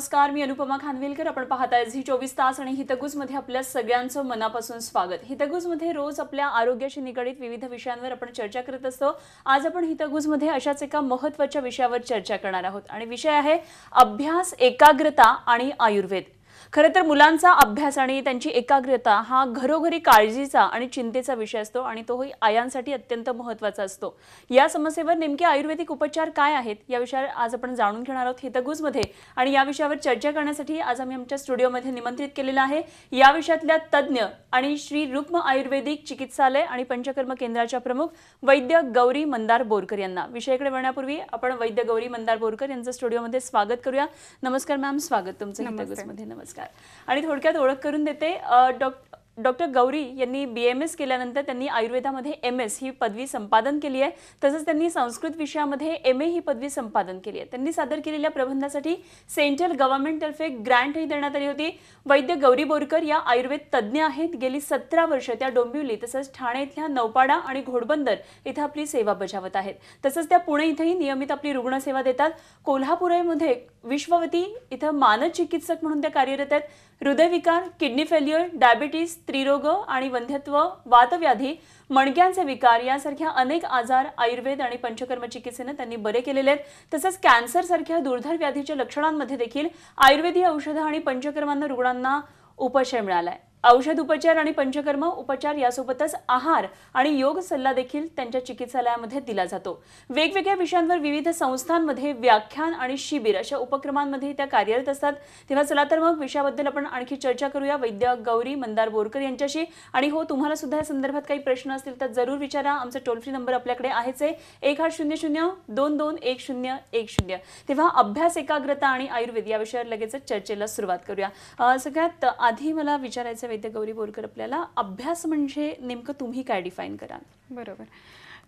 नमस्कार मी अनुपमा खानविलकर आपण पाहताय झी चोवीस तास आणि हितगुजमध्ये आपल्या सगळ्यांचं मनापासून स्वागत हितगुजमध्ये रोज आपल्या आरोग्याशी निगडित विविध विषयांवर आपण चर्चा करत असतो आज आपण हितगुजमध्ये अशाच एका महत्वाच्या विषयावर चर्चा करणार आहोत आणि विषय आहे अभ्यास एकाग्रता आणि आयुर्वेद खरं तर मुलांचा अभ्यास आणि त्यांची एकाग्रता हा घरोघरी काळजीचा आणि चिंतेचा विषय असतो आणि तोही आयांसाठी अत्यंत महत्वाचा असतो या समस्येवर नेमके आयुर्वेदिक उपचार काय आहेत या विषयावर आज आपण जाणून घेणार आहोत हितगुजमध्ये आणि या विषयावर चर्चा करण्यासाठी आज आम्ही आमच्या स्टुडिओमध्ये निमंत्रित केलेलं आहे या विषयातल्या तज्ज्ञ आणि श्री रुक्म आयुर्वेदिक चिकित्सालय आणि पंचकर्म केंद्राच्या प्रमुख वैद्य गौरी मंदार बोरकर यांना विषयाकडे वळण्यापूर्वी आपण वैद्य गौरी मंदार बोरकर यांचं स्टुडिओमध्ये स्वागत करूया नमस्कार मॅम स्वागत तुमचं हितगुजमध्ये नमस्कार आणि थोडक्यात ओळख करून देते डॉक्टर डॉक्टर गौरी यांनी बी एम एस केल्यानंतर त्यांनी आयुर्वेदामध्ये एम एस ही पदवी संपादन केली आहे तसंच त्यांनी संस्कृत विषयामध्ये एम ए ही पदवी संपादन केली आहे त्यांनी सादर केलेल्या प्रबंधासाठी सेंट्रल गव्हर्नमेंटतर्फे ग्रँटही देण्यात आली होती वैद्य गौरी बोरकर या आयुर्वेद तज्ज्ञ आहेत गेली सतरा वर्ष त्या डोंबिवली तसंच ठाणे इथल्या नौपाडा आणि घोडबंदर इथं आपली सेवा बजावत आहेत तसंच त्या पुणे इथंही नियमित आपली रुग्णसेवा देतात कोल्हापुरेमध्ये विश्ववती इथं मानद चिकित्सक म्हणून त्या कार्यरत आहेत हृदयविकार किडनी फेल्युअर डायबिटीस स्त्रीरोग आणि वंध्यत्व वातव्याधी मणक्यांचे विकार यासारख्या अनेक आजार आयुर्वेद आणि पंचकर्म चिकित्सेनं त्यांनी बरे केलेले आहेत तसंच सारख्या दुर्धर व्याधीच्या लक्षणांमध्ये देखील आयुर्वेदी औषधं आणि पंचकर्मांना रुग्णांना उपशय मिळाला आहे औषध उपचार आणि पंचकर्म उपचार यासोबतच आहार आणि योग सल्ला देखील त्यांच्या चिकित्सालयामध्ये दिला जातो वेगवेगळ्या विषयांवर विविध संस्थांमध्ये व्याख्यान आणि शिबिर अशा उपक्रमांमध्ये त्या कार्यरत असतात तेव्हा चला तर मग विषयाबद्दल आपण आणखी चर्चा करूया वैद्य गौरी मंदार बोरकर यांच्याशी आणि हो तुम्हाला सुद्धा या संदर्भात काही प्रश्न असतील तर जरूर विचारा आमचा टोल फ्री नंबर आपल्याकडे आहेच आहे एक आठ शून्य शून्य दोन दोन एक शून्य एक शून्य तेव्हा अभ्यास एकाग्रता आणि आयुर्वेद या विषयावर लगेचच चर्चेला सुरुवात करूया सगळ्यात आधी मला विचारायचं वैद्य गौरी बोरकर आपल्याला अभ्यास म्हणजे नेमकं तुम्ही काय डिफाईन कराल बरोबर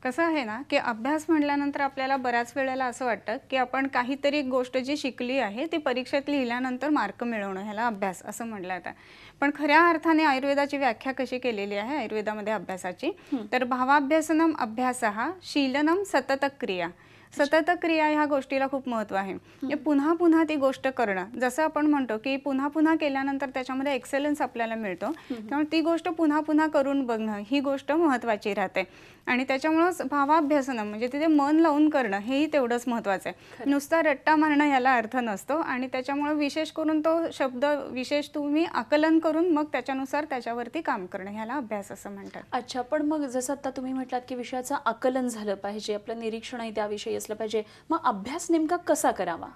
कसं आहे ना की अभ्यास म्हटल्यानंतर आपल्याला बऱ्याच वेळेला असं वाटतं की आपण काहीतरी गोष्ट जी शिकली आहे ती परीक्षेत लिहिल्यानंतर मार्क मिळवणं ह्याला अभ्यास असं म्हटलं जातं पण खऱ्या अर्थाने आयुर्वेदाची व्याख्या कशी केलेली आहे आयुर्वेदामध्ये अभ्यासाची तर भावाभ्यासनम अभ्यास हा शीलनम सतत क्रिया सतत क्रिया ह्या गोष्टीला खूप महत्व आहे म्हणजे पुन्हा पुन्हा ती गोष्ट करणं जसं आपण म्हणतो की पुन्हा पुन्हा केल्यानंतर त्याच्यामध्ये एक्सेलन्स आपल्याला मिळतो त्यामुळे ती गोष्ट पुन्हा पुन्हा करून बघणं ही गोष्ट महत्त्वाची राहते आणि त्याच्यामुळंच भावाभ्यासनं म्हणजे तिथे मन लावून करणं हेही तेवढंच महत्त्वाचं आहे नुसता रट्टा मारणं ह्याला अर्थ नसतो आणि त्याच्यामुळे विशेष करून तो शब्द विशेष तुम्ही आकलन करून मग त्याच्यानुसार त्याच्यावरती काम करणं ह्याला अभ्यास असं म्हणतात अच्छा पण मग जसं आता तुम्ही म्हटलात की विषयाचं आकलन झालं पाहिजे आपलं निरीक्षणही त्याविषयी असलं पाहिजे मग अभ्यास नेमका कसा करावा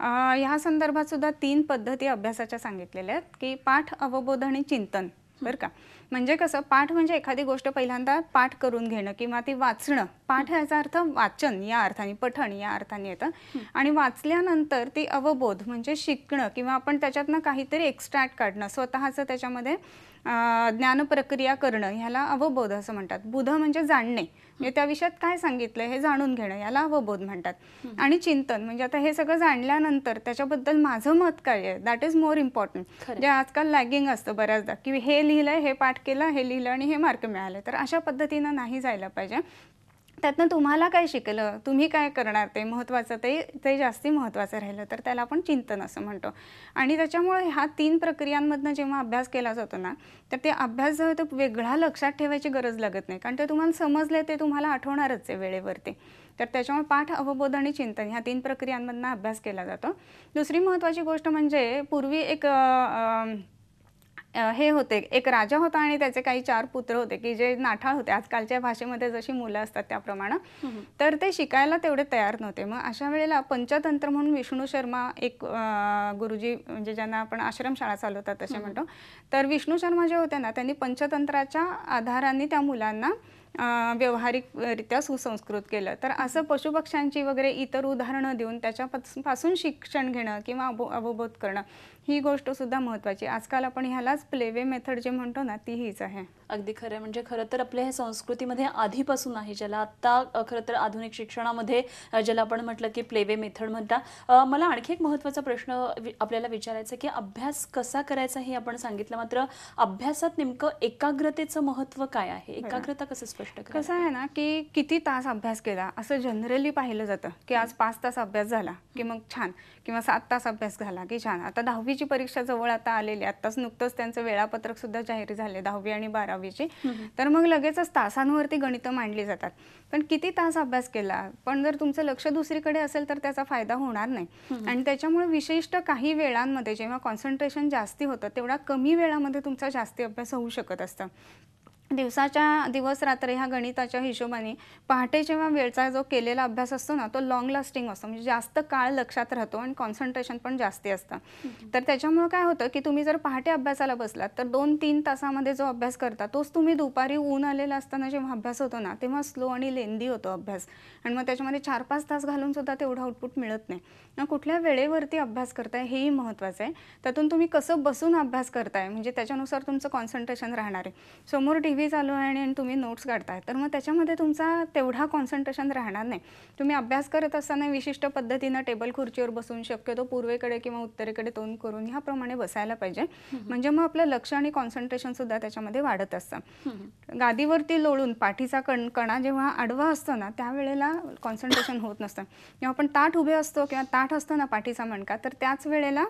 ह्या संदर्भात सुद्धा तीन पद्धती अभ्यासाच्या सांगितलेल्या आहेत की पाठ अवबोध आणि चिंतन बरं का म्हणजे कसं पाठ म्हणजे एखादी गोष्ट पहिल्यांदा पाठ करून घेणं किंवा ती वाचणं पाठ याचा अर्थ वाचन या अर्थाने पठण या अर्थाने येतं आणि वाचल्यानंतर ती अवबोध म्हणजे शिकणं किंवा आपण त्याच्यातनं काहीतरी एक्स्ट्रॅक्ट काढणं स्वतःचं त्याच्यामध्ये ज्ञानप्रक्रिया करणं ह्याला अवबोध असं म्हणतात बुध म्हणजे जाणणे म्हणजे त्या विषयात काय सांगितलं हे जाणून घेणं याला अवबोध म्हणतात आणि चिंतन म्हणजे आता हे सगळं जाणल्यानंतर त्याच्याबद्दल माझं मत काय आहे दॅट इज मोर इम्पॉर्टंट जे आजकाल लॅगिंग असतं बऱ्याचदा की हे लिहिलंय हे पाठ केलं हे लिहिलं आणि हे मार्क मिळाले तर अशा पद्धतीनं नाही जायला पाहिजे त्यातनं तुम्हाला काय शिकलं तुम्ही काय करणार ते महत्त्वाचं ते ते जास्ती महत्त्वाचं राहिलं तर त्याला आपण चिंतन असं म्हणतो आणि त्याच्यामुळे ह्या तीन प्रक्रियांमधनं जेव्हा अभ्यास केला जातो ना तर ते अभ्यास जो आहे तो वेगळा लक्षात ठेवायची गरज लागत नाही कारण ते तुम्हाला समजले ते तुम्हाला आठवणारच आहे वेळेवरती तर त्याच्यामुळे पाठ अवबोध आणि चिंतन ह्या तीन प्रक्रियांमधनं अभ्यास केला जातो दुसरी महत्त्वाची गोष्ट म्हणजे पूर्वी एक हे होते एक राजा होता आणि त्याचे काही चार पुत्र होते की जे नाठाळ होते आजकालच्या भाषेमध्ये जशी मुलं असतात त्याप्रमाणे तर ते शिकायला तेवढे तयार नव्हते मग अशा वेळेला पंचतंत्र म्हणून विष्णू शर्मा एक गुरुजी म्हणजे ज्यांना आपण आश्रमशाळा चालवतात असे म्हणतो तर विष्णू शर्मा जे होते ना त्यांनी पंचतंत्राच्या आधाराने त्या मुलांना व्यवहारिकरित्या सुसंस्कृत केलं तर असं पशुपक्ष्यांची वगैरे इतर उदाहरणं देऊन त्याच्यापासून शिक्षण घेणं किंवा अबो अवबोध करणं ही गोष्ट सुद्धा महत्वाची आजकाल आपण ह्यालाच प्लेवे मेथड जे म्हणतो ना ती हीच आहे अगदी खरं म्हणजे खरं तर आपल्या हे संस्कृतीमध्ये आधीपासून आहे ज्याला आत्ता खरं तर आधुनिक शिक्षणामध्ये ज्याला आपण म्हटलं की प्लेवे मेथड म्हणता मला आणखी एक महत्त्वाचा प्रश्न आपल्याला विचारायचा की अभ्यास कसा करायचा हे आपण सांगितलं मात्र अभ्यासात नेमकं एकाग्रतेचं महत्त्व काय आहे एकाग्रता कसं स्पष्ट कसं आहे ना की किती तास अभ्यास केला असं जनरली पाहिलं जातं की आज पाच तास अभ्यास झाला की मग छान किंवा सात तास अभ्यास झाला की छान आता दहावी दहावीची परीक्षा जवळ आता आलेली आताच नुकतंच त्यांचं वेळापत्रक सुद्धा जाहीर झाले दहावी आणि बारावीची तर मग लगेचच तासांवरती गणितं मांडली जातात पण किती तास अभ्यास केला पण जर तुमचं लक्ष दुसरीकडे असेल तर त्याचा फायदा होणार नाही आणि त्याच्यामुळे विशिष्ट काही वेळांमध्ये जेव्हा कॉन्सन्ट्रेशन जास्ती होतं तेवढा कमी वेळामध्ये तुमचा जास्ती अभ्यास होऊ शकत असतं दिवसाच्या दिवस रात्र ह्या गणिताच्या हिशोबाने पहाटे जेव्हा वेळचा जो केलेला अभ्यास असतो ना तो लॉंग लास्टिंग असतो म्हणजे जास्त काळ लक्षात राहतो आणि कॉन्सन्ट्रेशन पण जास्ती असतं तर त्याच्यामुळे काय होतं की तुम्ही जर पहाटे अभ्यासाला बसलात तर दोन तीन तासामध्ये जो अभ्यास करता तोच तुम्ही दुपारी ऊन आलेला असताना जेव्हा अभ्यास होतो ना तेव्हा स्लो आणि लेंदी होतो अभ्यास आणि मग त्याच्यामध्ये चार पाच तास घालून सुद्धा तेवढं आउटपुट मिळत नाही ना कुठल्या वेळेवरती अभ्यास करताय हेही महत्वाचं आहे त्यातून तुम्ही कसं बसून अभ्यास करताय म्हणजे त्याच्यानुसार तुमचं कॉन्सन्ट्रेशन राहणार आहे समोर टी व्ही चालू आहे आणि तुम्ही नोट्स काढताय तर मग त्याच्यामध्ये तुमचा तेवढा कॉन्सन्ट्रेशन राहणार नाही तुम्ही अभ्यास करत असताना विशिष्ट पद्धतीनं टेबल खुर्चीवर बसून शक्यतो पूर्वेकडे किंवा उत्तरेकडे तोंड करून ह्याप्रमाणे बसायला पाहिजे म्हणजे मग आपलं लक्ष आणि कॉन्सन्ट्रेशन सुद्धा त्याच्यामध्ये वाढत असतं गादीवरती लोळून पाठीचा कण कणा जेव्हा आडवा असतो ना त्यावेळेला कॉन्सन्ट्रेशन होत नसतं जेव्हा आपण ताठ उभे असतो किंवा ताठ असतो ना पाठीचा मणका तर त्याच वेळेला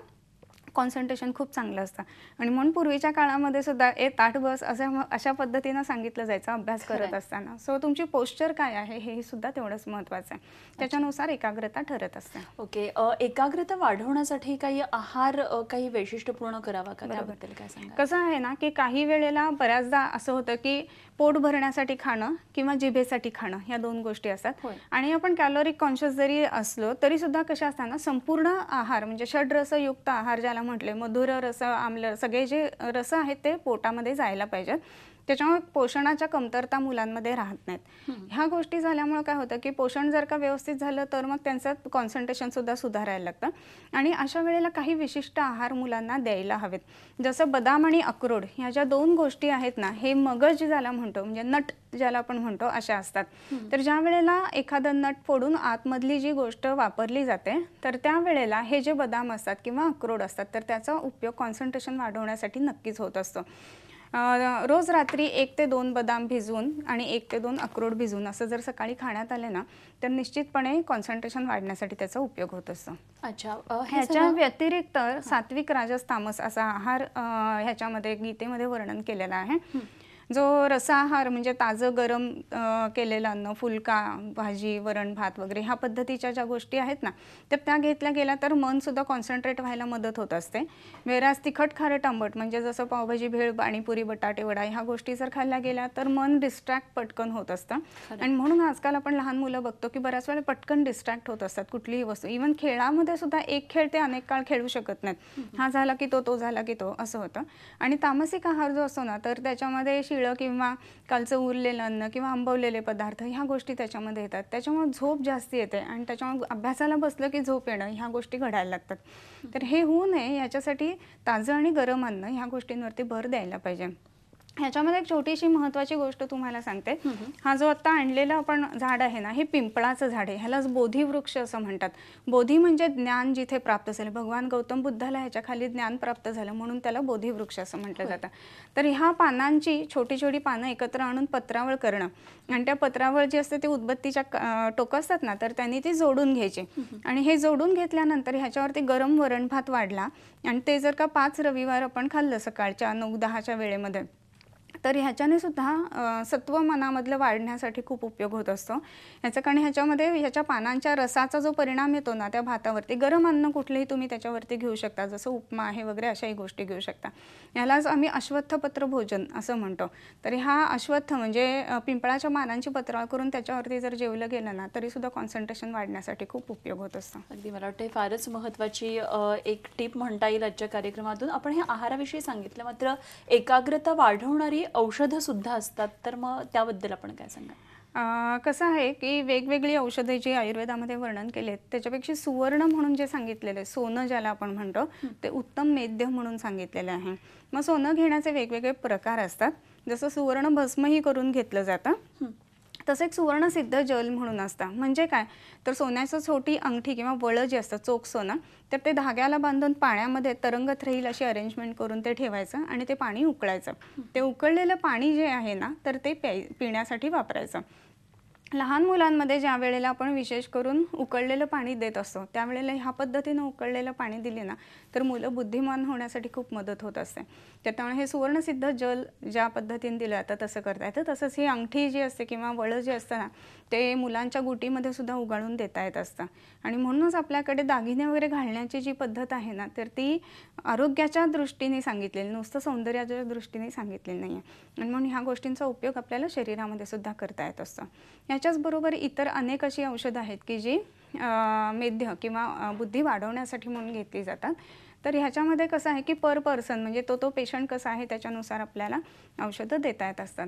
कॉन्सन्ट्रेशन खूप चांगलं असतं आणि म्हणून पूर्वीच्या काळामध्ये सुद्धा ए ताठ बस असं अशा पद्धतीनं सांगितलं जायचं अभ्यास करत असताना सो तुमची पोस्चर काय आहे हे सुद्धा तेवढंच महत्त्वाचं आहे त्याच्यानुसार एकाग्रता ठरत असते ओके एकाग्रता वाढवण्यासाठी काही आहार काही वैशिष्ट्यपूर्ण करावा का काय कसं आहे ना की काही वेळेला बऱ्याचदा असं होतं की पोट भरण्यासाठी खाणं किंवा जिभेसाठी खाणं ह्या दोन गोष्टी असतात आणि आपण कॅलोरी कॉन्शियस जरी असलो तरी सुद्धा कशा असताना संपूर्ण आहार म्हणजे षड्रसयुक्त आहार ज्याला म्हटले मधुर रस आम्ल सगळे जे रस आहेत ते पोटामध्ये जायला पाहिजेत त्याच्यामुळे पोषणाच्या कमतरता मुलांमध्ये राहत नाहीत ह्या गोष्टी झाल्यामुळे काय होतं की पोषण जर का व्यवस्थित झालं तर मग त्यांचं कॉन्सन्ट्रेशन सुद्धा सुधारायला लागतं आणि अशा वेळेला काही विशिष्ट आहार मुलांना द्यायला हवेत जसं बदाम आणि अक्रोड ह्या ज्या दोन गोष्टी आहेत ना हे मगज ज्याला म्हणतो म्हणजे नट ज्याला आपण म्हणतो अशा असतात तर ज्या वेळेला एखादं नट फोडून आतमधली जी गोष्ट वापरली जाते तर त्यावेळेला हे जे बदाम असतात किंवा अक्रोड असतात तर त्याचा उपयोग कॉन्सन्ट्रेशन वाढवण्यासाठी नक्कीच होत असतो रोज रात्री एक ते दोन बदाम भिजून आणि एक ते दोन अक्रोड भिजून असं जर सकाळी खाण्यात आले ना तर निश्चितपणे कॉन्सन्ट्रेशन वाढण्यासाठी त्याचा उपयोग होत असतो अच्छा ह्याच्या व्यतिरिक्त सात्विक राजस असा आहार ह्याच्यामध्ये गीतेमध्ये वर्णन केलेला आहे जो रसाहार म्हणजे ताजं गरम केलेलं अन्न फुलका भाजी वरण भात वगैरे ह्या पद्धतीच्या ज्या गोष्टी आहेत ना तर त्या घेतल्या गेल्या तर मनसुद्धा कॉन्सन्ट्रेट व्हायला मदत होत असते वेराज तिखट खारट आंबट म्हणजे जसं पावभाजी भेळ पाणीपुरी बटाटे वडा ह्या गोष्टी जर खाल्ल्या गेल्या तर मन डिस्ट्रॅक्ट पटकन होत असतं आणि म्हणून आजकाल आपण लहान मुलं बघतो की बऱ्याच वेळा पटकन डिस्ट्रॅक्ट होत असतात कुठलीही वस्तू इव्हन खेळामध्ये सुद्धा एक खेळ ते अनेक काळ खेळू शकत नाहीत हा झाला की तो तो झाला की तो असं होतं आणि तामसिक आहार जो असतो ना तर त्याच्यामध्ये शिळं किंवा कालचं उरलेलं अन्न किंवा आंबवलेले पदार्थ ह्या गोष्टी त्याच्यामध्ये येतात त्याच्यामुळे झोप जास्त येते आणि त्याच्यामुळे अभ्यासाला बसलं की झोप येणं ह्या गोष्टी घडायला लागतात तर हे होऊ नये याच्यासाठी ताजं आणि गरम अन्न ह्या गोष्टींवरती भर द्यायला पाहिजे ह्याच्यामध्ये एक छोटीशी महत्वाची गोष्ट तुम्हाला सांगते हा जो आता आणलेला आपण झाड आहे ना हे पिंपळाचं झाड आहे ह्यालाच बोधी वृक्ष असं म्हणतात बोधी म्हणजे ज्ञान जिथे प्राप्त झाले भगवान गौतम बुद्धाला ह्याच्या खाली ज्ञान प्राप्त झालं म्हणून त्याला बोधी वृक्ष असं म्हटलं जातं तर ह्या पानांची छोटी छोटी पानं एकत्र आणून पत्रावळ करणं आणि त्या पत्रावळ जी असते ती उदबत्तीच्या टोक असतात ना तर त्यांनी ती जोडून घ्यायची आणि हे जोडून घेतल्यानंतर ह्याच्यावरती गरम वरण भात वाढला आणि ते जर का पाच रविवार आपण खाल्लं सकाळच्या नऊ दहाच्या वेळेमध्ये तर ह्याच्याने सुद्धा सत्व मनामधलं वाढण्यासाठी खूप उपयोग होत असतो ह्याचं कारण ह्याच्यामध्ये ह्याच्या पानांच्या रसाचा जो परिणाम येतो ना त्या भातावरती गरम अन्न कुठलेही तुम्ही त्याच्यावरती घेऊ शकता जसं उपमा आहे वगैरे अशाही गोष्टी घेऊ शकता ह्यालाच आम्ही अश्वत्थपत्र भोजन असं म्हणतो तर हा अश्वत्थ म्हणजे पिंपळाच्या पानांची पत्र करून त्याच्यावरती जर जेवलं गेलं ना तरी सुद्धा कॉन्सन्ट्रेशन वाढण्यासाठी खूप उपयोग होत असतो अगदी मला वाटते फारच महत्त्वाची एक टीप म्हणता येईल आजच्या कार्यक्रमातून आपण हे आहाराविषयी सांगितलं मात्र एकाग्रता वाढवणारी औषधं सुद्धा असतात तर मग त्याबद्दल आपण काय सांगा कसं आहे की वेगवेगळी औषधे जी आयुर्वेदामध्ये वर्णन केले आहेत त्याच्यापेक्षा सुवर्ण म्हणून जे सांगितलेलं आहे सोनं ज्याला आपण म्हणतो ते उत्तम मेद्य म्हणून सांगितलेलं आहे मग सोनं घेण्याचे वेगवेगळे प्रकार असतात जसं सुवर्ण भस्मही करून घेतलं जातं तसं एक सुवर्णसिद्ध जल म्हणून असतं म्हणजे काय तर सोन्याचं छोटी अंगठी किंवा वळं जे असतं चोख सोनं तर ते धाग्याला बांधून पाण्यामध्ये तरंगत राहील अशी अरेंजमेंट करून ते ठेवायचं आणि ते पाणी उकळायचं ते उकळलेलं पाणी जे आहे ना तर ते प्याय पिण्यासाठी वापरायचं लहान मुलांमध्ये ज्या वेळेला आपण विशेष करून उकळलेलं पाणी देत असतो त्यावेळेला ह्या पद्धतीनं उकळलेलं पाणी दिले ना तर मुलं बुद्धिमान होण्यासाठी खूप मदत होत असते तर त्यामुळे हे सुवर्णसिद्ध जल ज्या पद्धतीने दिलं जातं तसं करता येतं तसंच ही अंगठी जी असते किंवा वळं जे असतं ना ते मुलांच्या गुटीमध्ये सुद्धा उगाळून देता येत असतं आणि म्हणूनच आपल्याकडे दागिने वगैरे घालण्याची जी पद्धत आहे ना तर ती आरोग्याच्या दृष्टीने सांगितलेली नुसतं सौंदर्याच्या दृष्टीने सांगितलेली नाही आहे आणि म्हणून ह्या गोष्टींचा उपयोग आपल्याला शरीरामध्ये सुद्धा करता येत असतं याच्याचबरोबर इतर अनेक अशी औषधं आहेत की जी मेध्य किंवा बुद्धी वाढवण्यासाठी म्हणून घेतली जातात तर ह्याच्यामध्ये कसं आहे की पर पर्सन म्हणजे तो तो पेशंट कसा आहे त्याच्यानुसार आपल्याला औषधं देता येत असतात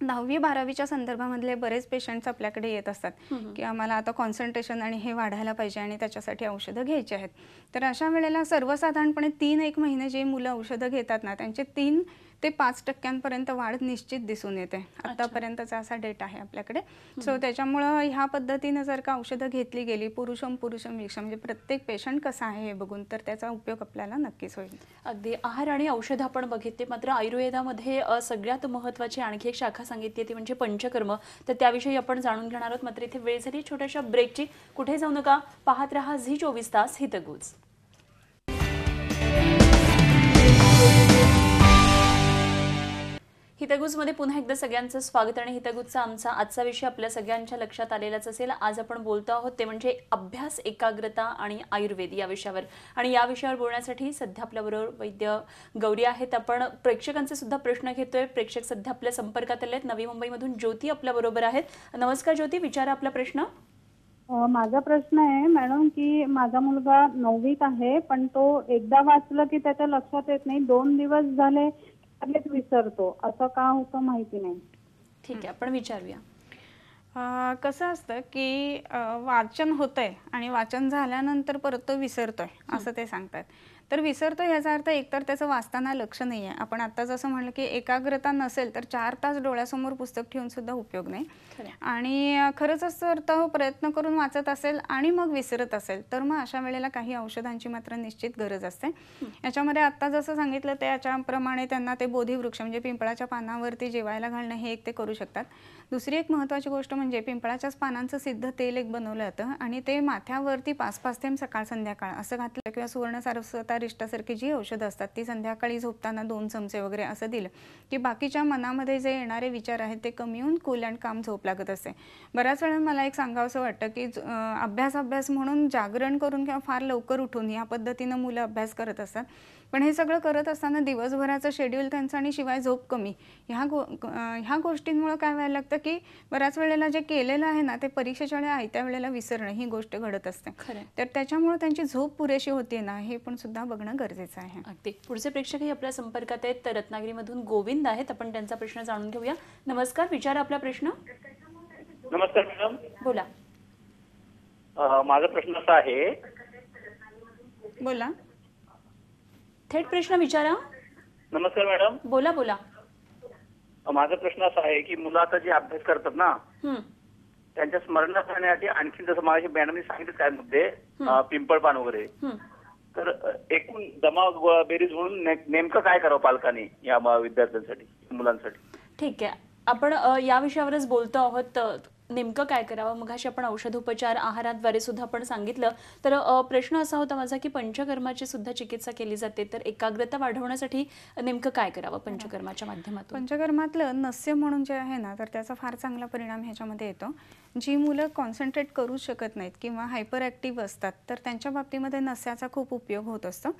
दहावी बारावीच्या संदर्भामधले बरेच पेशंट्स आपल्याकडे येत असतात की आम्हाला आता कॉन्सन्ट्रेशन आणि हे वाढायला पाहिजे आणि त्याच्यासाठी औषधं घ्यायची आहेत तर अशा वेळेला सर्वसाधारणपणे तीन एक महिने जे मुलं औषधं घेतात ना त्यांचे तीन ते पाच टक्क्यांपर्यंत वाढ निश्चित दिसून येते आतापर्यंतचा असा डेटा आहे आपल्याकडे सो त्याच्यामुळं ह्या पद्धतीनं जर का औषधं घेतली गेली पुरुषम पुरुषम म्हणजे प्रत्येक पेशंट कसा आहे हे बघून तर त्याचा उपयोग आपल्याला नक्कीच होईल अगदी आहार आणि औषधं आपण बघितली मात्र आयुर्वेदामध्ये सगळ्यात महत्त्वाची आणखी एक शाखा सांगितली ती म्हणजे पंचकर्म तर त्याविषयी आपण जाणून घेणार आहोत मात्र इथे वेळ झाली छोट्याशा ब्रेकची कुठे जाऊ नका पाहत राहा झी चोवीस तास हितगुज हितगुजमध्ये पुन्हा एकदा सगळ्यांचं स्वागत आणि हितगुजचा आमचा आजचा विषय आपल्या सगळ्यांच्या लक्षात आलेलाच असेल आज आपण बोलतो आहोत ते म्हणजे अभ्यास एकाग्रता आणि आयुर्वेद या विषयावर आणि या विषयावर बोलण्यासाठी सध्या आपल्याबरोबर वैद्य गौरी आहेत आपण प्रेक्षकांचे सुद्धा प्रश्न घेतोय प्रेक्षक सध्या आपल्या संपर्कात आले आहेत नवी मुंबईमधून ज्योती आपल्याबरोबर आहेत नमस्कार ज्योती विचार आपला प्रश्न माझा प्रश्न आहे मॅडम की माझा मुलगा नववीत आहे पण तो एकदा वाचलं की त्याच्या लक्षात येत नाही दोन दिवस झाले लगेच विसरतो असं का होतं माहिती नाही ठीक आहे आपण विचारूया कसं असतं की वाचन होतंय आणि वाचन झाल्यानंतर परत तो विसरतोय असं ते सांगतात तर विसरतो ह्याचा अर्थ एकतर त्याचं वाचताना लक्ष नाही आहे आपण आत्ता जसं म्हणलं की एकाग्रता नसेल तर चार तास डोळ्यासमोर पुस्तक ठेवून सुद्धा उपयोग नाही आणि खरंच असं तो प्रयत्न करून वाचत असेल आणि मग विसरत असेल तर मग अशा वेळेला काही औषधांची मात्र निश्चित गरज असते याच्यामध्ये आत्ता जसं सांगितलं याच्याप्रमाणे त्यांना ते बोधीवृक्ष म्हणजे पिंपळाच्या पानावरती जेवायला घालणं हे एक ते करू शकतात दुसरी एक महत्त्वाची गोष्ट म्हणजे पिंपळाच्याच पानांचं सिद्ध तेल एक बनवलं जातं आणि ते माथ्यावरती पाच पाच थेंब सकाळ संध्याकाळ असं घातलं किंवा सुवर्ण सारस्वता इष्टासारखी जी औषधं असतात ती संध्याकाळी झोपताना दोन चमचे वगैरे असं दिलं की बाकीच्या मनामध्ये जे येणारे विचार आहेत ते कमी होऊन कूल अँड काम झोप लागत असते बऱ्याच वेळा मला एक सांगावंसं वाटतं की अभ्यास अभ्यास म्हणून जागरण करून किंवा फार लवकर उठून या पद्धतीनं मुलं अभ्यास करत असतात पण हे सगळं करत असताना दिवसभराचं शेड्यूल त्यांचं आणि शिवाय झोप कमी ह्या गो ह्या गोष्टींमुळं काय व्हायला लागतं की बऱ्याच वेळेला जे केलेलं आहे ना ते परीक्षेच्या वेळेला आयत्या वेळेला विसरणं ही गोष्ट घडत असते तर त्याच्यामुळे त्यांची झोप पुरेशी होते ना हे पण सुद्धा बघणं गरजेचं आहे अगदी पुढचे प्रेक्षकही आपल्या संपर्कात आहेत तर रत्नागिरीमधून गोविंद आहेत आपण त्यांचा प्रश्न जाणून घेऊया नमस्कार विचार आपला प्रश्न नमस्कार मॅडम बोला माझा प्रश्न असा आहे बोला थेट प्रश्न विचारा नमस्कार मॅडम बोला बोला माझा प्रश्न असा आहे की मुलं आता जे अभ्यास करतात ना त्यांच्या स्मरणात राहण्यासाठी आणखी जसं माझ्या मॅडमने सांगितलं मुद्दे पिंपळ पान वगैरे तर एकूण जमा बेरीज म्हणून नेमकं काय करावं पालकांनी या विद्यार्थ्यांसाठी मुलांसाठी ठीक आहे आपण या विषयावरच बोलतो आहोत नेमकं काय करावं मग अशी आपण औषधोपचार आहाराद्वारे सुद्धा आपण सांगितलं तर प्रश्न असा होता माझा की पंचकर्माची सुद्धा चिकित्सा केली जाते तर एकाग्रता वाढवण्यासाठी नेमकं काय करावं पंचकर्माच्या माध्यमातून पंचकर्मातलं नस्य म्हणून जे आहे ना तर त्याचा फार चांगला परिणाम ह्याच्यामध्ये येतो जी मुलं कॉन्सन्ट्रेट करू शकत नाहीत किंवा हायपर ॲक्टिव्ह असतात तर त्यांच्या बाबतीमध्ये नस्याचा खूप उपयोग होत असतो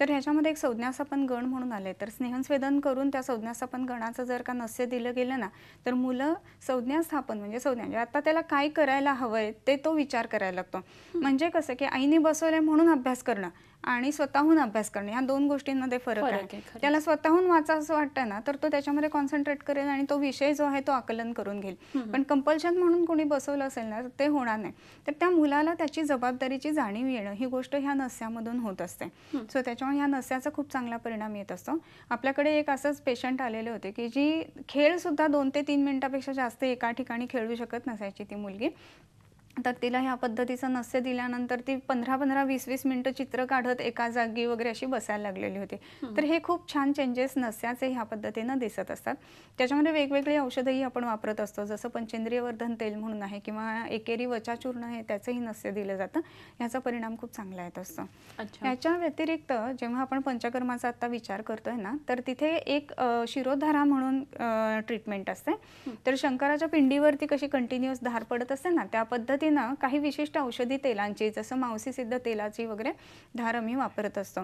तर ह्याच्यामध्ये एक संज्ञासापन गण म्हणून आले तर स्वेदन करून त्या संज्ञासापन गणाचं जर का नस्य दिलं गेलं ना तर मुलं संज्ञास्थापन म्हणजे संज्ञा म्हणजे आता त्याला काय करायला हवंय ते तो विचार करायला लागतो म्हणजे कसं की आईने बसवलंय म्हणून अभ्यास करणं आणि स्वतःहून अभ्यास करणे ह्या दोन गोष्टींमध्ये फरक आहे त्याला स्वतःहून वाचा असं वाटतं ना तर तो त्याच्यामध्ये कॉन्सन्ट्रेट करेल आणि तो विषय जो आहे तो आकलन करून घेईल पण कंपल्शन म्हणून कोणी बसवलं असेल ना ते होणार नाही तर त्या मुलाला त्याची जबाबदारीची जाणीव येणं ही गोष्ट ह्या नस्यामधून होत असते सो त्याच्या किंवा ह्या नस्याचा खूप चांगला परिणाम येत असतो आपल्याकडे एक असंच पेशंट आलेले होते की जी सुद्धा दोन ते तीन मिनिटापेक्षा जास्त एका ठिकाणी खेळू शकत नसायची ती मुलगी तर तिला ह्या पद्धतीचं नस्य दिल्यानंतर ती पंधरा पंधरा वीस वीस मिनटं चित्र काढत एका जागी वगैरे अशी बसायला लागलेली होती तर हे खूप छान चेंजेस नस्याचे ह्या पद्धतीनं दिसत असतात त्याच्यामध्ये वेगवेगळी औषधंही आपण वापरत असतो जसं पंचेंद्रिय वर्धन तेल म्हणून आहे किंवा एकेरी वचाचूर्ण आहे त्याचंही नस्य दिलं जातं ह्याचा परिणाम खूप चांगला येत असतो याच्या व्यतिरिक्त जेव्हा आपण पंचकर्माचा आता विचार करतोय ना तर तिथे एक शिरोधारा म्हणून ट्रीटमेंट असते तर शंकराच्या पिंडीवरती कशी कंटिन्युअस धार पडत असते ना त्या पद्धती ना काही विशिष्ट औषधी तेलांची जसं मावसी सिद्ध तेलाची वगैरे धार आम्ही वापरत असतो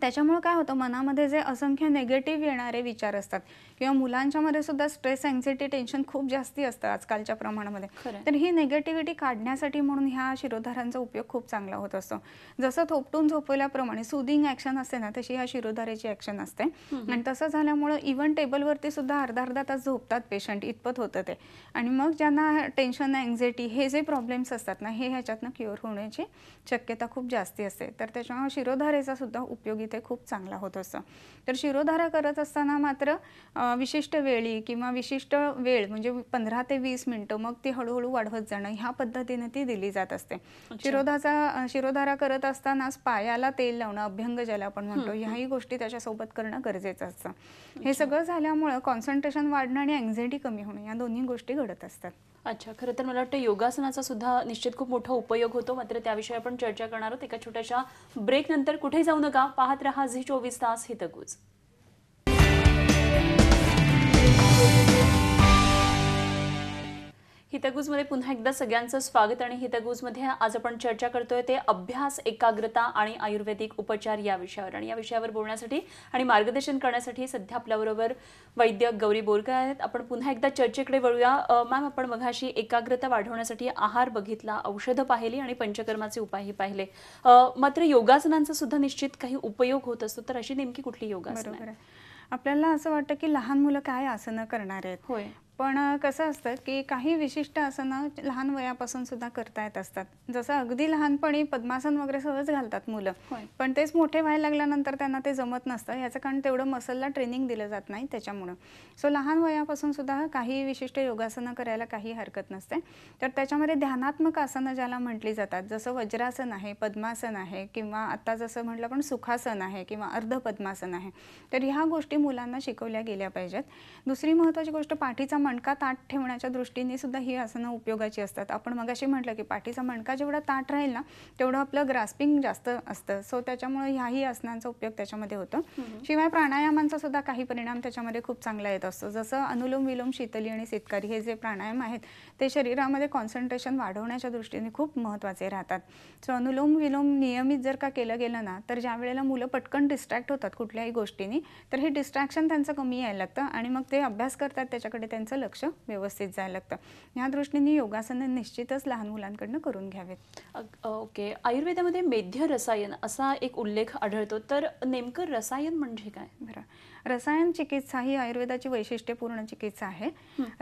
त्याच्यामुळं काय होतं मनामध्ये जे असंख्य नेगेटिव्ह येणारे विचार असतात किंवा मुलांच्यामध्ये सुद्धा स्ट्रेस अँझायटी टेन्शन खूप जास्ती असतं आजकालच्या प्रमाणामध्ये तर ही नेगेटिव्हिटी काढण्यासाठी म्हणून ह्या शिरोधारांचा उपयोग खूप चांगला होत असतो जसं थोपटून झोपवल्याप्रमाणे सुदिंग ऍक्शन असते ना तशी ह्या शिरोधारेची ऍक्शन असते आणि तसं झाल्यामुळं इव्हन टेबलवरती सुद्धा अर्धा अर्धा तास झोपतात पेशंट इतपत होतं ते आणि मग ज्यांना टेन्शन अँझायटी हे जे प्रॉब्लेम्स असतात ना हे ह्याच्यातनं क्युअर होण्याची शक्यता खूप जास्ती असते तर त्याच्यामुळे शिरोधारेचा सुद्धा उपयोगी ते खूप चांगला होत असं तर शिरोधारा करत असताना मात्र विशिष्ट वेळी किंवा विशिष्ट वेळ म्हणजे पंधरा ते वीस मिनटं मग ती हळूहळू वाढवत जाणं ह्या पद्धतीने ती दिली जात असते शिरोधाचा शिरोधारा करत असतानाच पायाला तेल लावणं अभ्यंग ज्याला आपण म्हणतो ह्याही गोष्टी त्याच्यासोबत करणं गरजेचं असतं हे सगळं झाल्यामुळं कॉन्सन्ट्रेशन वाढणं आणि अँझायटी कमी होणं या दोन्ही गोष्टी घडत असतात अच्छा खरं तर मला वाटतं योगासनाचा सुद्धा निश्चित खूप मोठा उपयोग होतो मात्र त्याविषयी आपण चर्चा करणार आहोत एका छोट्याशा ब्रेक नंतर कुठे जाऊ नका पाहत रहा झी चोवीस तास हितगुज मध्ये पुन्हा एकदा सगळ्यांचं स्वागत आणि हितगुजमध्ये आज आपण चर्चा करतोय ते अभ्यास एकाग्रता आणि आयुर्वेदिक उपचार या विषयावर आणि या विषयावर बोलण्यासाठी आणि मार्गदर्शन करण्यासाठी सध्या आपल्याबरोबर वैद्य गौरी बोरकर आहेत आपण पुन्हा एकदा चर्चेकडे वळूया मॅम आपण मघाशी एकाग्रता वाढवण्यासाठी आहार बघितला औषधं पाहिली आणि पंचकर्माचे उपायही पाहिले मात्र योगासनांचा सुद्धा निश्चित काही उपयोग होत असतो तर अशी नेमकी कुठली योगासन आपल्याला असं वाटतं की लहान मुलं काय आसनं करणार आहेत पण कसं असतं की काही विशिष्ट आसनं लहान वयापासून सुद्धा करता येत असतात जसं अगदी लहानपणी पद्मासन वगैरे सहज घालतात मुलं पण तेच मोठे व्हायला लागल्यानंतर त्यांना ते जमत नसतं याचं कारण तेवढं मसलला ट्रेनिंग दिलं जात नाही त्याच्यामुळं सो लहान वयापासून सुद्धा काही विशिष्ट योगासनं करायला काही हरकत नसते तर त्याच्यामध्ये ध्यानात्मक आसनं ज्याला म्हटली जातात जसं वज्रासन आहे पद्मासन आहे किंवा आता जसं म्हटलं पण सुखासन आहे किंवा अर्ध पद्मासन आहे तर ह्या गोष्टी मुलांना शिकवल्या गेल्या पाहिजेत दुसरी महत्त्वाची गोष्ट पाठीचा मणका ताट ठेवण्याच्या दृष्टीने सुद्धा ही आसनं उपयोगाची असतात आपण मगाशी म्हटलं की पाठीचा मणका जेवढा ताट राहील ना तेवढं आपलं ग्रास्पिंग जास्त असतं सो त्याच्यामुळे ह्याही आसनांचा उपयोग त्याच्यामध्ये होतो शिवाय प्राणायामांचा सुद्धा काही परिणाम त्याच्यामध्ये खूप चांगला येत असतो जसं अनुलोम विलोम शीतली आणि शेतकरी हे जे प्राणायाम आहेत ते शरीरामध्ये कॉन्सन्ट्रेशन वाढवण्याच्या दृष्टीने खूप महत्त्वाचे राहतात सो अनुलोम विलोम नियमित जर का केलं गेलं ना तर ज्या वेळेला मुलं पटकन डिस्ट्रॅक्ट होतात कुठल्याही गोष्टीने तर हे डिस्ट्रॅक्शन त्यांचं कमी यायला लागतं आणि मग ते अभ्यास करतात त्याच्याकडे त्यांचं लक्ष व्यवस्थित जायला लागतं या दृष्टीने योगासनं निश्चितच लहान मुलांकडनं करून घ्यावेत ओके आयुर्वेदामध्ये मेध्य रसायन असा एक उल्लेख आढळतो तर नेमकं रसायन म्हणजे काय बरं रसायन चिकित्सा ही आयुर्वेदाची वैशिष्ट्यपूर्ण चिकित्सा आहे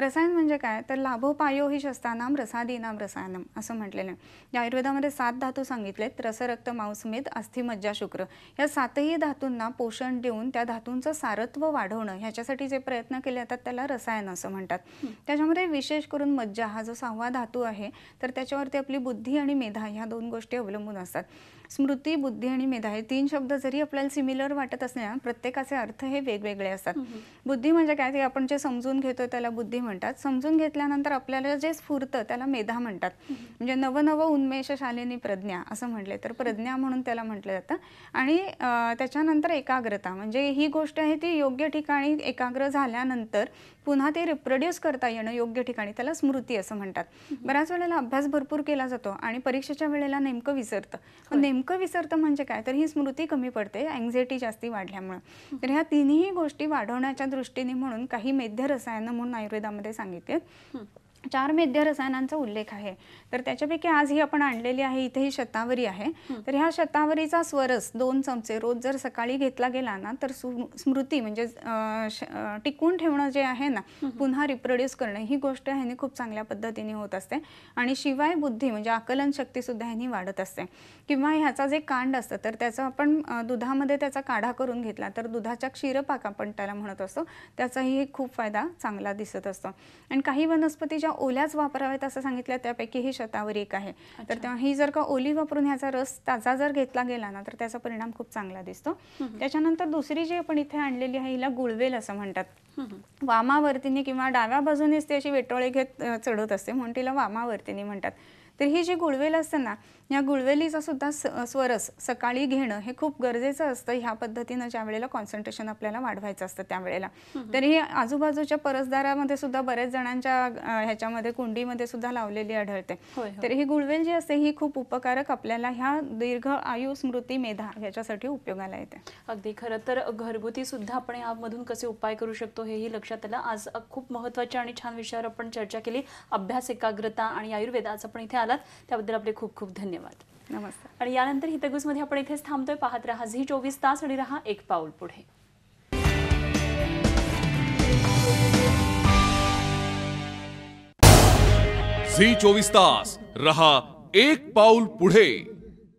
रसायन म्हणजे काय तर लाभोपायो ही शस्तानाम रसादीनाम रसायनम असं म्हटलेलं आहे आयुर्वेदामध्ये सात धातू सांगितलेत रस रक्त मांसमेद अस्थि मज्जा शुक्र या सातही धातूंना पोषण देऊन त्या धातूंचं सारत्व वाढवणं ह्याच्यासाठी जे प्रयत्न केले जातात त्याला रसायन असं म्हणतात त्याच्यामध्ये विशेष करून मज्जा हा जो सहावा धातू आहे तर त्याच्यावरती आपली बुद्धी आणि मेधा ह्या दोन गोष्टी अवलंबून असतात स्मृती बुद्धी आणि मेधा हे तीन शब्द जरी आपल्याला सिमिलर वाटत असले ना प्रत्येकाचे अर्थ हे वेगवेगळे असतात बुद्धी म्हणजे काय ते आपण जे समजून घेतो त्याला बुद्धी म्हणतात समजून घेतल्यानंतर आपल्याला जे स्फूर्त त्याला मेधा म्हणतात म्हणजे नवनव उन्मेष शालिनी प्रज्ञा असं म्हटले तर प्रज्ञा म्हणून त्याला म्हटलं जातं आणि त्याच्यानंतर एकाग्रता म्हणजे ही गोष्ट आहे ती योग्य ठिकाणी एकाग्र झाल्यानंतर पुन्हा ते रिप्रोड्यूस करता येणं योग्य ठिकाणी त्याला स्मृती असं म्हणतात बऱ्याच वेळेला अभ्यास भरपूर केला जातो आणि परीक्षेच्या वेळेला नेमकं विसरतं नेमकं नेमकं विसरतं म्हणजे काय तर ही स्मृती कमी पडते अँझायटी जास्ती वाढल्यामुळं तर ह्या तिन्ही गोष्टी वाढवण्याच्या दृष्टीने म्हणून काही मेध्य रसायनं म्हणून आयुर्वेदामध्ये सांगितले चार मेद्य रसायनांचा उल्लेख आहे तर त्याच्यापैकी आज ही आपण आणलेली आहे इथे ही शतावरी आहे तर ह्या शतावरीचा स्वरस दोन चमचे रोज जर सकाळी घेतला गेला ना तर स्मृती म्हणजे टिकून ठेवणं जे आहे ना पुन्हा रिप्रोड्यूस करणं ही गोष्ट ह्यानी खूप चांगल्या पद्धतीने होत असते आणि शिवाय बुद्धी म्हणजे आकलन शक्ती सुद्धा ह्यानी वाढत असते किंवा ह्याचा जे कांड असतं तर त्याचा आपण दुधामध्ये त्याचा काढा करून घेतला तर दुधाच्या क्षीरपाक आपण त्याला म्हणत असतो त्याचाही खूप फायदा चांगला दिसत असतो आणि काही वनस्पती ज्या ओल्याच वापराव्यात असं सांगितलं त्यापैकी ही शतावर एक आहे तर तेव्हा ही जर का ओली वापरून ह्याचा रस ताजा जर घेतला गेला ना तर त्याचा परिणाम खूप चांगला दिसतो त्याच्यानंतर दुसरी जी आपण इथे आणलेली आहे हिला गुळवेल असं म्हणतात वामावर्तीने किंवा डाव्या बाजूनेच ती अशी वेटोळे घेत चढत असते म्हणून तिला वामावर्तीने म्हणतात तर ही जी गुळवेल असते ना या गुळवेलीचा सुद्धा स्वरस सकाळी घेणं हे खूप गरजेचं असतं ह्या पद्धतीनं ज्या वेळेला कॉन्सन्ट्रेशन आपल्याला वाढवायचं असतं त्यावेळेला तरी आजूबाजूच्या परसदारामध्ये सुद्धा बऱ्याच जणांच्या ह्याच्यामध्ये कुंडीमध्ये सुद्धा लावलेली आढळते तरी ही गुळवेल जी असते ही खूप उपकारक आपल्याला ह्या दीर्घ आयु स्मृती मेधा ह्याच्यासाठी उपयोगाला येते अगदी खरं तर घरगुती सुद्धा आपण यामधून कसे उपाय करू शकतो हेही लक्षात आलं आज खूप महत्वाच्या आणि छान विषयावर आपण चर्चा केली अभ्यास एकाग्रता आणि आयुर्वेदाचा पण आपण इथे आलात त्याबद्दल आपले खूप खूप धन्यवाद धन्यवाद नमस्कार आणि यानंतर मध्ये आपण इथेच थांबतोय पाहत राहा झी चोवीस तास आणि राहा एक पाऊल पुढे झी चोवीस तास रहा एक पाऊल पुढे